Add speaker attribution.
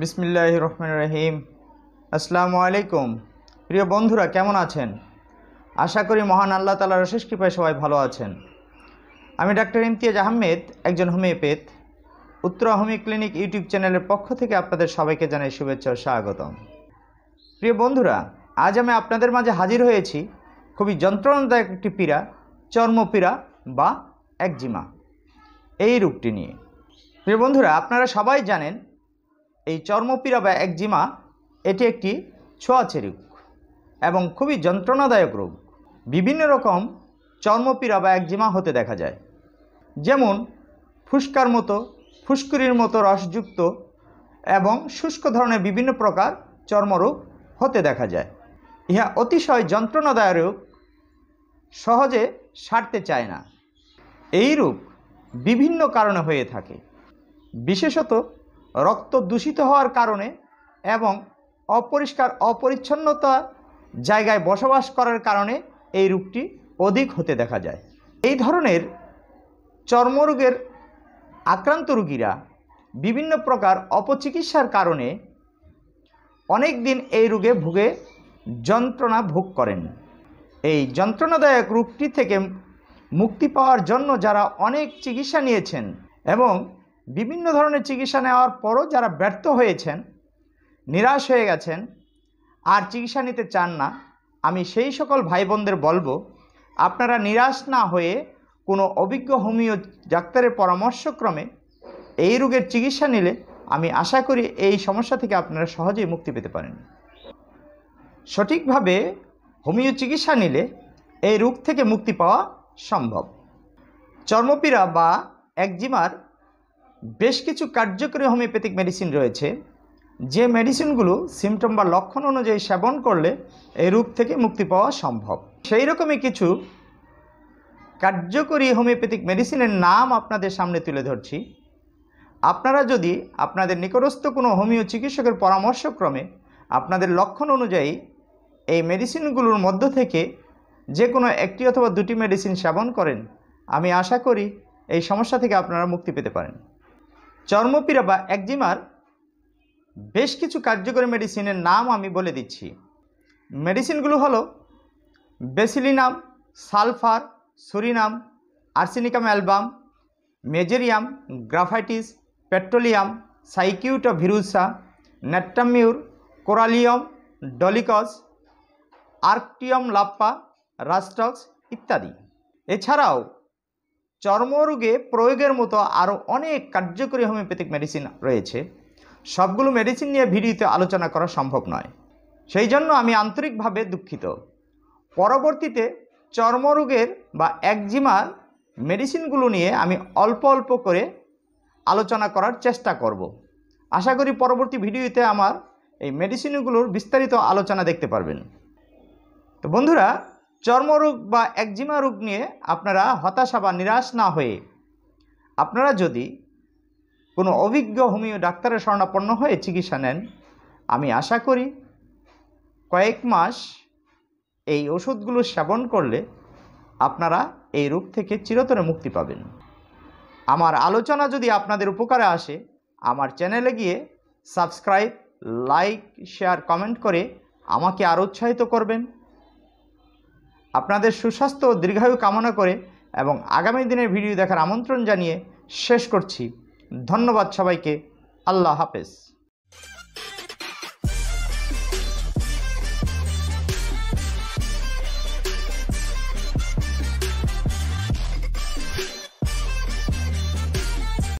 Speaker 1: বিসমিল্লাহ রহমান রহিম আসসালামু আলাইকুম প্রিয় বন্ধুরা কেমন আছেন আশা করি মহান আল্লাহ তালার শেষ কৃপায় সবাই ভালো আছেন আমি ডাক্তার ইমতিয়াজ আহমেদ একজন হোমিওপ্যাথ উত্তর হোমি ক্লিনিক ইউটিউব চ্যানেলের পক্ষ থেকে আপনাদের সবাইকে জানাই শুভেচ্ছা ও স্বাগতম প্রিয় বন্ধুরা আজ আমি আপনাদের মাঝে হাজির হয়েছি খুবই যন্ত্রণাদায়ক একটি পীড়া চর্মপীড়া বা একজিমা এই রূপটি নিয়ে প্রিয় বন্ধুরা আপনারা সবাই জানেন এই চর্মপীড়া বা একজিমা এটি একটি ছোঁয়াচে রোগ এবং খুবই যন্ত্রণাদায়ক রোগ বিভিন্ন রকম চর্মপীড়া বা একজিমা হতে দেখা যায় যেমন ফুসকার মতো ফুসকুরির মতো রসযুক্ত এবং শুষ্ক ধরনের বিভিন্ন প্রকার চর্মরোগ হতে দেখা যায় ইহা অতিশয় যন্ত্রণাদায় রোগ সহজে সারতে চায় না এই রূপ বিভিন্ন কারণে হয়ে থাকে বিশেষত রক্ত দূষিত হওয়ার কারণে এবং অপরিষ্কার অপরিচ্ছন্নতা জায়গায় বসবাস করার কারণে এই রোগটি অধিক হতে দেখা যায় এই ধরনের চর্মরোগের আক্রান্ত রোগীরা বিভিন্ন প্রকার অপচিকিৎসার কারণে অনেক দিন এই রোগে ভুগে যন্ত্রণা ভোগ করেন এই যন্ত্রণাদায়ক রোগটি থেকে মুক্তি পাওয়ার জন্য যারা অনেক চিকিৎসা নিয়েছেন এবং বিভিন্ন ধরনের চিকিৎসা নেওয়ার পরও যারা ব্যর্থ হয়েছেন নিরাশ হয়ে গেছেন আর চিকিৎসা নিতে চান না আমি সেই সকল ভাই বোনদের বলবো আপনারা নিরাশ না হয়ে কোনো অভিজ্ঞ হোমিও ডাক্তারের পরামর্শক্রমে এই রোগের চিকিৎসা নিলে আমি আশা করি এই সমস্যা থেকে আপনারা সহজেই মুক্তি পেতে পারেন সঠিকভাবে হোমিও চিকিৎসা নিলে এই রোগ থেকে মুক্তি পাওয়া সম্ভব চর্মপীড়া বা একজিমার বেশ কিছু কার্যকরী হোমিওপ্যাথিক মেডিসিন রয়েছে যে মেডিসিনগুলো সিমটম বা লক্ষণ অনুযায়ী সেবন করলে এই রোগ থেকে মুক্তি পাওয়া সম্ভব সেই রকমই কিছু কার্যকরী হোমিওপ্যাথিক মেডিসিনের নাম আপনাদের সামনে তুলে ধরছি আপনারা যদি আপনাদের নিকটস্থ কোনো হোমিও চিকিৎসকের পরামর্শক্রমে আপনাদের লক্ষণ অনুযায়ী এই মেডিসিনগুলোর মধ্য থেকে যে কোনো একটি অথবা দুটি মেডিসিন সেবন করেন আমি আশা করি এই সমস্যা থেকে আপনারা মুক্তি পেতে পারেন চর্মপীড়া বা একজিমার বেশ কিছু কার্যকরী মেডিসিনের নাম আমি বলে দিচ্ছি মেডিসিনগুলো হলো bacillinum sulphur psorinum arsenicum album mezereum graphites petroleum cicuta virosa natrum mur corallium dolichos arctium lappa rhus tox ইত্যাদি এছাড়াও চর্মরোগে প্রয়োগের মতো আরও অনেক কার্যকরী হোমিওপ্যাথিক মেডিসিন রয়েছে সবগুলো মেডিসিন নিয়ে ভিডিওতে আলোচনা করা সম্ভব নয় সেই জন্য আমি আন্তরিকভাবে দুঃখিত পরবর্তীতে চর্মরোগের বা একজিমার মেডিসিনগুলো নিয়ে আমি অল্প অল্প করে আলোচনা করার চেষ্টা করব। আশা করি পরবর্তী ভিডিওতে আমার এই মেডিসিনগুলোর বিস্তারিত আলোচনা দেখতে পারবেন তো বন্ধুরা চর্মরোগ বা একজিমা রোগ নিয়ে আপনারা হতাশা বা নিরাশ না হয়ে আপনারা যদি কোনো অভিজ্ঞ হোমিও ডাক্তারের শরণাপন্ন হয়ে চিকিৎসা নেন আমি আশা করি কয়েক মাস এই ওষুধগুলো সেবন করলে আপনারা এই রোগ থেকে চিরতরে মুক্তি পাবেন আমার আলোচনা যদি আপনাদের উপকারে আসে আমার চ্যানেলে গিয়ে সাবস্ক্রাইব লাইক শেয়ার কমেন্ট করে আমাকে আরও উৎসাহিত করবেন আপনাদের সুস্বাস্থ্য ও দীর্ঘায়ু কামনা করে এবং আগামী দিনের ভিডিও দেখার আমন্ত্রণ জানিয়ে শেষ করছি ধন্যবাদ সবাইকে আল্লাহ হাফেজ